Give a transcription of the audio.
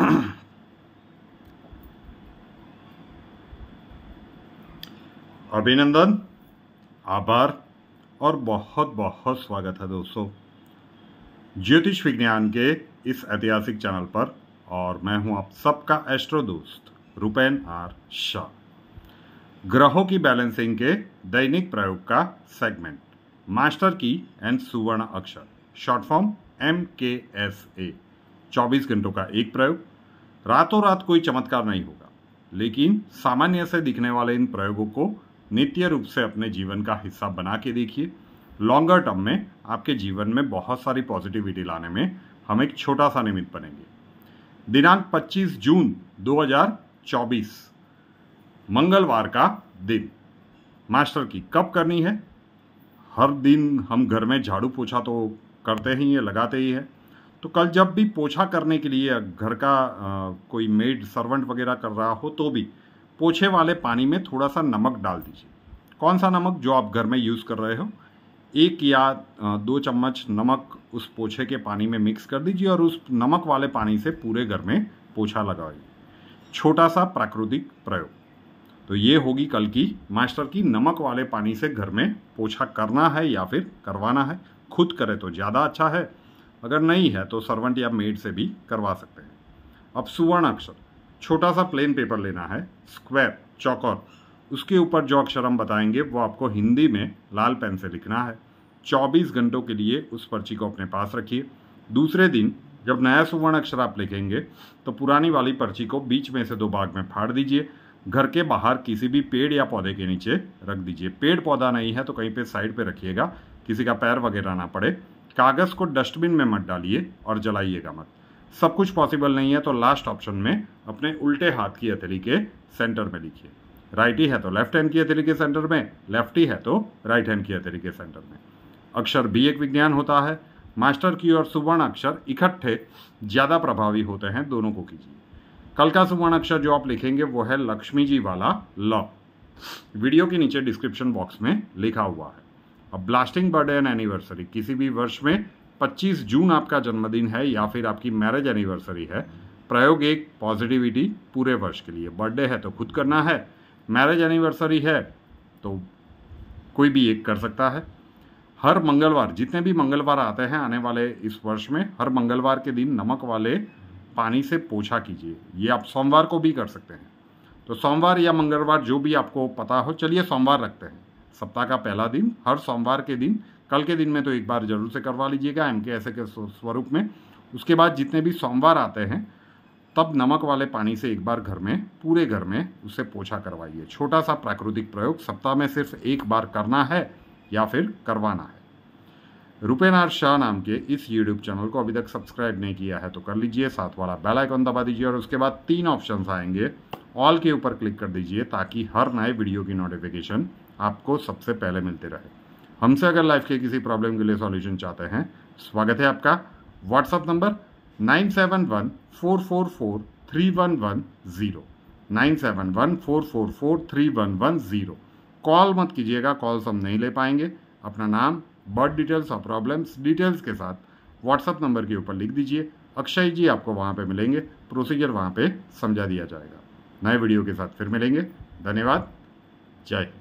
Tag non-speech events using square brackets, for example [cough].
[clears throat] अभिनंदन आभार और बहुत बहुत स्वागत है दोस्तों ज्योतिष विज्ञान के इस ऐतिहासिक चैनल पर और मैं हूं आप सबका एस्ट्रो दोस्त रुपेन आर शाह ग्रहों की बैलेंसिंग के दैनिक प्रयोग का सेगमेंट मास्टर की एंड सुवर्ण अक्षर short form M K S A चौबीस घंटों का एक प्रयोग रातों रात कोई चमत्कार नहीं होगा लेकिन सामान्य से दिखने वाले इन प्रयोगों को नित्य रूप से अपने जीवन का हिस्सा बना के देखिए लॉन्गर टर्म में आपके जीवन में बहुत सारी पॉजिटिविटी लाने में हम एक छोटा सा निमित्त बनेंगे दिनांक 25 जून 2024 मंगलवार का दिन मास्टर की कब करनी है हर दिन हम घर में झाड़ू पोछा तो करते ही है लगाते ही है तो कल जब भी पोछा करने के लिए घर का आ, कोई मेड सर्वेंट वगैरह कर रहा हो तो भी पोछे वाले पानी में थोड़ा सा नमक डाल दीजिए कौन सा नमक जो आप घर में यूज़ कर रहे हो एक या दो चम्मच नमक उस पोछे के पानी में मिक्स कर दीजिए और उस नमक वाले पानी से पूरे घर में पोछा लगाइए छोटा सा प्राकृतिक प्रयोग तो ये होगी कल की मास्टर की नमक वाले पानी से घर में पोछा करना है या फिर करवाना है खुद करे तो ज़्यादा अच्छा है अगर नहीं है तो सर्वेंट या मेड से भी करवा सकते हैं अब सुवर्ण अक्षर छोटा सा प्लेन पेपर लेना है स्क्वायर चौकोर उसके ऊपर जो अक्षर हम बताएंगे वो आपको हिंदी में लाल पेन से लिखना है 24 घंटों के लिए उस पर्ची को अपने पास रखिए दूसरे दिन जब नया सुवर्ण अक्षर आप लिखेंगे तो पुरानी वाली पर्ची को बीच में से दो भाग में फाड़ दीजिए घर के बाहर किसी भी पेड़ या पौधे के नीचे रख दीजिए पेड़ पौधा नहीं है तो कहीं पर साइड पर रखिएगा किसी का पैर वगैरह ना पड़े कागज़ को डस्टबिन में मत डालिए और जलाइएगा मत सब कुछ पॉसिबल नहीं है तो लास्ट ऑप्शन में अपने उल्टे हाथ की हथेली के सेंटर में लिखिए राइट ही है तो लेफ्ट हैंड की हथेली के सेंटर में लेफ्ट ही है तो राइट हैंड की हथेली के सेंटर में अक्षर भी एक विज्ञान होता है मास्टर की और सुवर्ण अक्षर इकट्ठे ज़्यादा प्रभावी होते हैं दोनों को कीजिए कल का सुवर्ण अक्षर जो आप लिखेंगे वो है लक्ष्मी जी वाला ल वीडियो के नीचे डिस्क्रिप्शन बॉक्स में लिखा हुआ है अब ब्लास्टिंग बर्थडे एंड एनिवर्सरी किसी भी वर्ष में 25 जून आपका जन्मदिन है या फिर आपकी मैरिज एनिवर्सरी है प्रयोग एक पॉजिटिविटी पूरे वर्ष के लिए बर्थडे है तो खुद करना है मैरिज एनिवर्सरी है तो कोई भी एक कर सकता है हर मंगलवार जितने भी मंगलवार आते हैं आने वाले इस वर्ष में हर मंगलवार के दिन नमक वाले पानी से पोछा कीजिए ये आप सोमवार को भी कर सकते हैं तो सोमवार या मंगलवार जो भी आपको पता हो चलिए सोमवार रखते हैं सप्ताह का पहला दिन हर सोमवार के दिन कल के दिन में तो एक बार जरूर से करवा लीजिएगा एम के ऐसे के स्वरूप में उसके बाद जितने भी सोमवार आते हैं तब नमक वाले पानी से एक बार घर में पूरे घर में उसे पोछा करवाइए छोटा सा प्राकृतिक प्रयोग सप्ताह में सिर्फ एक बार करना है या फिर करवाना है रुपेनार शाह नाम के इस YouTube चैनल को अभी तक सब्सक्राइब नहीं किया है तो कर लीजिए साथ वाला बेल आइकन दबा दीजिए और उसके बाद तीन ऑप्शंस आएंगे ऑल के ऊपर क्लिक कर दीजिए ताकि हर नए वीडियो की नोटिफिकेशन आपको सबसे पहले मिलते रहे हमसे अगर लाइफ के किसी प्रॉब्लम के लिए सॉल्यूशन चाहते हैं स्वागत है आपका WhatsApp number nine seven one four four four three one one zero nine seven one four four four three one one zero call मत कीजिएगा कॉल्स हम नहीं ले पाएंगे अपना नाम बर्थ डिटेल्स और प्रॉब्लम्स डिटेल्स के साथ व्हाट्सअप नंबर के ऊपर लिख दीजिए अक्षय जी आपको वहाँ पे मिलेंगे प्रोसीजर वहाँ पे समझा दिया जाएगा नए वीडियो के साथ फिर मिलेंगे धन्यवाद जय